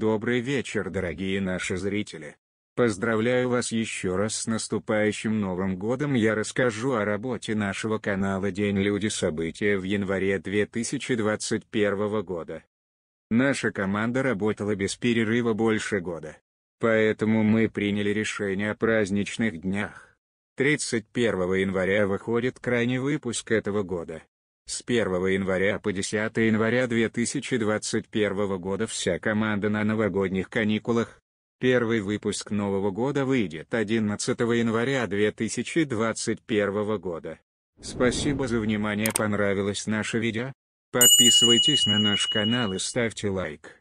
Добрый вечер, дорогие наши зрители. Поздравляю вас еще раз с наступающим Новым Годом. Я расскажу о работе нашего канала День Люди События в январе 2021 года. Наша команда работала без перерыва больше года. Поэтому мы приняли решение о праздничных днях. 31 января выходит крайний выпуск этого года. С 1 января по 10 января 2021 года вся команда на новогодних каникулах. Первый выпуск Нового года выйдет 11 января 2021 года. Спасибо за внимание, понравилось наше видео? Подписывайтесь на наш канал и ставьте лайк.